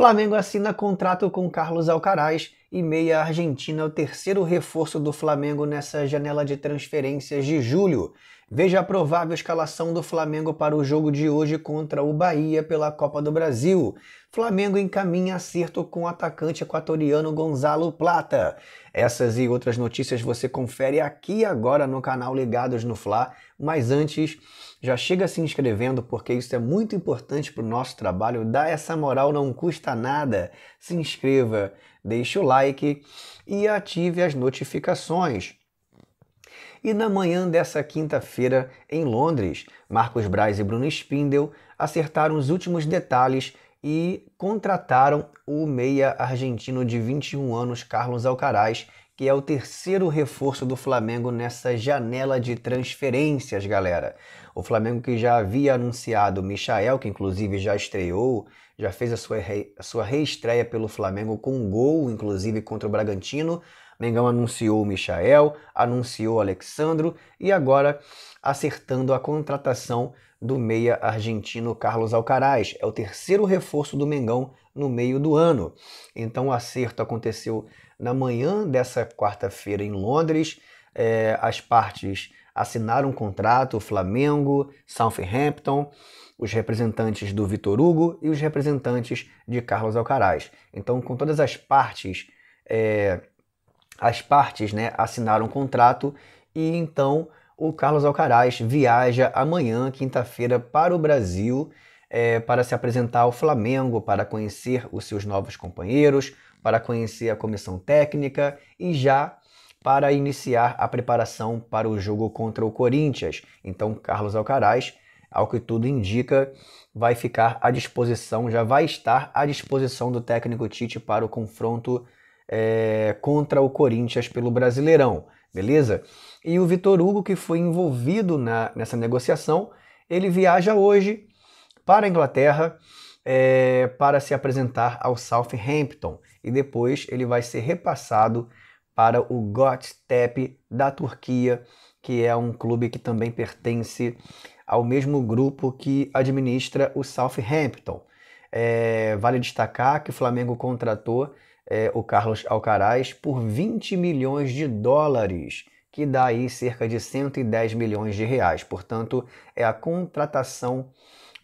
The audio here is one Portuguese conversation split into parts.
Flamengo assina contrato com Carlos Alcaraz e meia argentina é o terceiro reforço do Flamengo nessa janela de transferências de julho. Veja a provável escalação do Flamengo para o jogo de hoje contra o Bahia pela Copa do Brasil. Flamengo encaminha acerto com o atacante equatoriano Gonzalo Plata. Essas e outras notícias você confere aqui agora no canal Ligados no Fla, mas antes já chega se inscrevendo porque isso é muito importante para o nosso trabalho. Dá essa moral, não custa nada. Se inscreva, deixe o like e ative as notificações e na manhã dessa quinta-feira, em Londres, Marcos Braz e Bruno Spindel acertaram os últimos detalhes e contrataram o meia argentino de 21 anos, Carlos Alcaraz, que é o terceiro reforço do Flamengo nessa janela de transferências, galera. O Flamengo que já havia anunciado Michael, que inclusive já estreou, já fez a sua, re... a sua reestreia pelo Flamengo com um gol, inclusive contra o Bragantino, Mengão anunciou o Michael, anunciou o Alexandro e agora acertando a contratação do meia argentino Carlos Alcaraz. É o terceiro reforço do Mengão no meio do ano. Então o acerto aconteceu na manhã dessa quarta-feira em Londres. É, as partes assinaram um contrato, Flamengo, Southampton, os representantes do Vitor Hugo e os representantes de Carlos Alcaraz. Então, com todas as partes é, as partes né, assinaram o contrato e então o Carlos Alcaraz viaja amanhã, quinta-feira, para o Brasil é, para se apresentar ao Flamengo, para conhecer os seus novos companheiros, para conhecer a comissão técnica e já para iniciar a preparação para o jogo contra o Corinthians. Então, Carlos Alcaraz, ao que tudo indica, vai ficar à disposição, já vai estar à disposição do técnico Tite para o confronto é, contra o Corinthians pelo Brasileirão, beleza? E o Vitor Hugo, que foi envolvido na, nessa negociação, ele viaja hoje para a Inglaterra é, para se apresentar ao Southampton e depois ele vai ser repassado para o Gottep da Turquia, que é um clube que também pertence ao mesmo grupo que administra o Southampton. É, vale destacar que o Flamengo contratou é, o Carlos Alcaraz por 20 milhões de dólares, que dá aí cerca de 110 milhões de reais. Portanto, é a contratação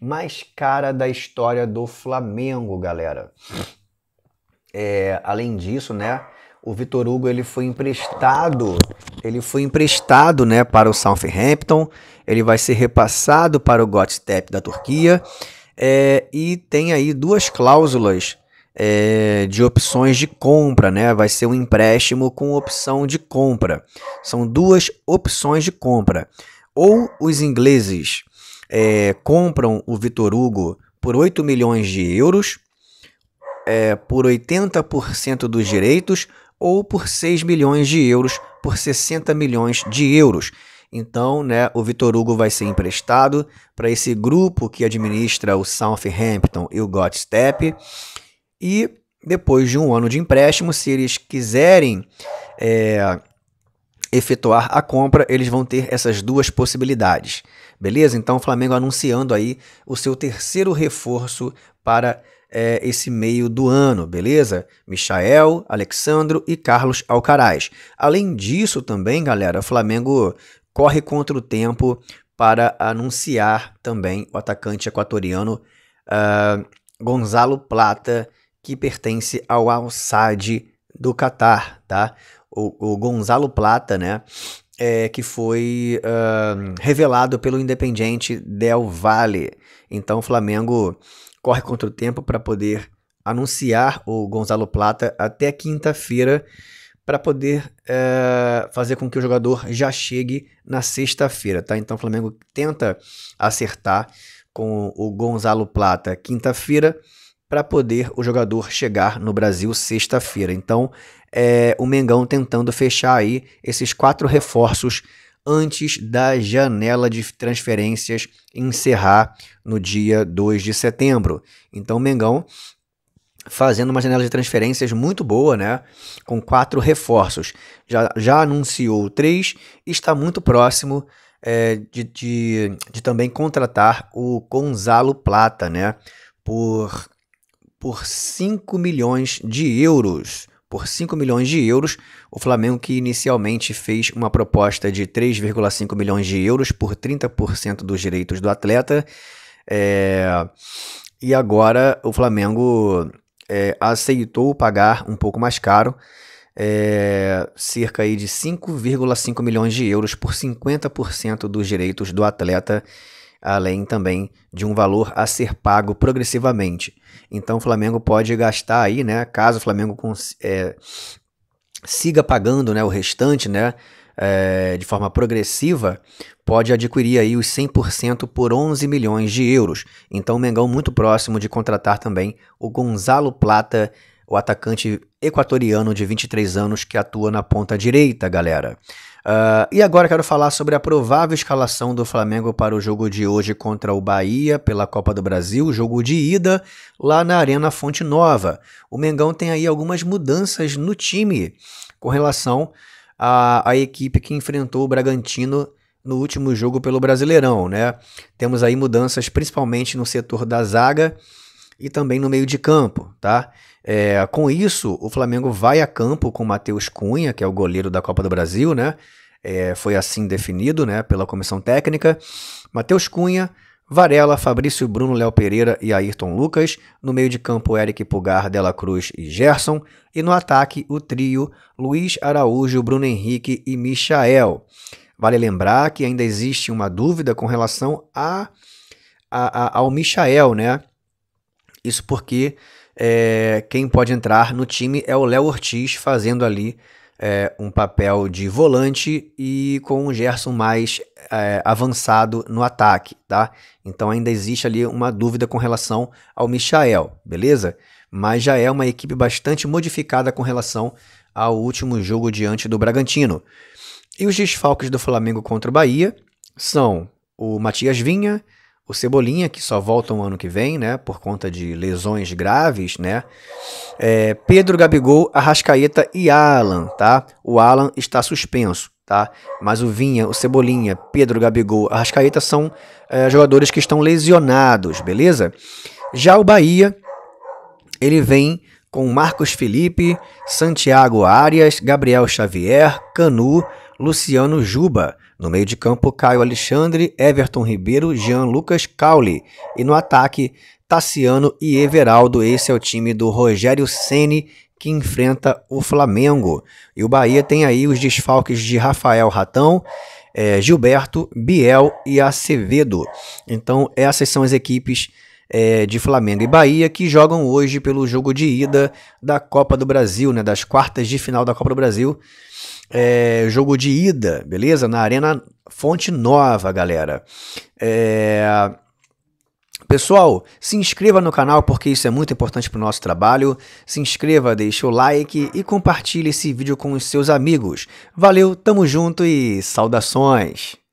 mais cara da história do Flamengo, galera. É, além disso, né, o Vitor Hugo ele foi emprestado, ele foi emprestado, né, para o Southampton. Ele vai ser repassado para o Gotstep da Turquia é, e tem aí duas cláusulas é, de opções de compra, né? Vai ser um empréstimo com opção de compra. São duas opções de compra. Ou os ingleses é, compram o Vitor Hugo por 8 milhões de euros, é, por 80% dos direitos, ou por 6 milhões de euros, por 60 milhões de euros. Então, né, o Vitor Hugo vai ser emprestado para esse grupo que administra o Southampton e o Godstep. Step e depois de um ano de empréstimo, se eles quiserem é, efetuar a compra, eles vão ter essas duas possibilidades. Beleza? Então, o Flamengo anunciando aí o seu terceiro reforço para é, esse meio do ano, beleza? Michael, Alexandro e Carlos Alcaraz. Além disso, também, galera, o Flamengo corre contra o tempo para anunciar também o atacante equatoriano uh, Gonzalo Plata, que pertence ao al sadd do Catar, tá? O, o, Gonzalo Plata, né? É, que foi uh, revelado pelo Independiente Del Valle. Então o Flamengo corre contra o tempo para poder anunciar o Gonzalo Plata até quinta-feira para poder eh, fazer com que o jogador já chegue na sexta-feira, tá? Então o Flamengo tenta acertar com o Gonzalo Plata quinta-feira para poder o jogador chegar no Brasil sexta-feira. Então, é, o Mengão tentando fechar aí esses quatro reforços antes da janela de transferências encerrar no dia 2 de setembro. Então, o Mengão fazendo uma janela de transferências muito boa, né? Com quatro reforços. Já, já anunciou três, está muito próximo é, de, de, de também contratar o Gonzalo Plata, né? Por por 5 milhões de euros. Por 5 milhões de euros, o Flamengo, que inicialmente fez uma proposta de 3,5 milhões de euros por 30% dos direitos do atleta, é, e agora o Flamengo é, aceitou pagar um pouco mais caro, é, cerca aí de 5,5 milhões de euros por 50% dos direitos do atleta além também de um valor a ser pago progressivamente. Então o Flamengo pode gastar aí, né? Caso o Flamengo é, siga pagando né, o restante, né? É, de forma progressiva, pode adquirir aí os 100% por 11 milhões de euros. Então o Mengão muito próximo de contratar também o Gonzalo Plata, o atacante equatoriano de 23 anos que atua na ponta direita, galera. Uh, e agora quero falar sobre a provável escalação do Flamengo para o jogo de hoje contra o Bahia pela Copa do Brasil, jogo de ida lá na Arena Fonte Nova. O Mengão tem aí algumas mudanças no time com relação à, à equipe que enfrentou o Bragantino no último jogo pelo Brasileirão, né? Temos aí mudanças principalmente no setor da zaga e também no meio de campo, tá? É, com isso, o Flamengo vai a campo com Matheus Cunha, que é o goleiro da Copa do Brasil, né? É, foi assim definido né, pela comissão técnica. Matheus Cunha, Varela, Fabrício Bruno, Léo Pereira e Ayrton Lucas. No meio de campo, Eric Pugar Dela Cruz e Gerson. E no ataque, o trio Luiz Araújo, Bruno Henrique e Michael. Vale lembrar que ainda existe uma dúvida com relação a, a, a ao Michael, né? Isso porque é, quem pode entrar no time é o Léo Ortiz, fazendo ali é, um papel de volante e com o Gerson mais é, avançado no ataque, tá? Então ainda existe ali uma dúvida com relação ao Michael, beleza? Mas já é uma equipe bastante modificada com relação ao último jogo diante do Bragantino. E os desfalques do Flamengo contra o Bahia são o Matias Vinha, o Cebolinha, que só volta um ano que vem, né? Por conta de lesões graves, né? É, Pedro, Gabigol, Arrascaeta e Alan, tá? O Alan está suspenso, tá? Mas o Vinha, o Cebolinha, Pedro, Gabigol, Arrascaeta são é, jogadores que estão lesionados, beleza? Já o Bahia, ele vem com Marcos Felipe, Santiago Arias, Gabriel Xavier, Canu, Luciano Juba. No meio de campo, Caio Alexandre, Everton Ribeiro, Jean Lucas Caule. E no ataque, Tassiano e Everaldo. Esse é o time do Rogério Ceni que enfrenta o Flamengo. E o Bahia tem aí os desfalques de Rafael Ratão, é, Gilberto, Biel e Acevedo. Então, essas são as equipes é, de Flamengo e Bahia que jogam hoje pelo jogo de ida da Copa do Brasil, né? Das quartas de final da Copa do Brasil. É, jogo de ida, beleza? Na Arena Fonte Nova, galera. É. Pessoal, se inscreva no canal porque isso é muito importante para o nosso trabalho. Se inscreva, deixe o like e compartilhe esse vídeo com os seus amigos. Valeu, tamo junto e saudações!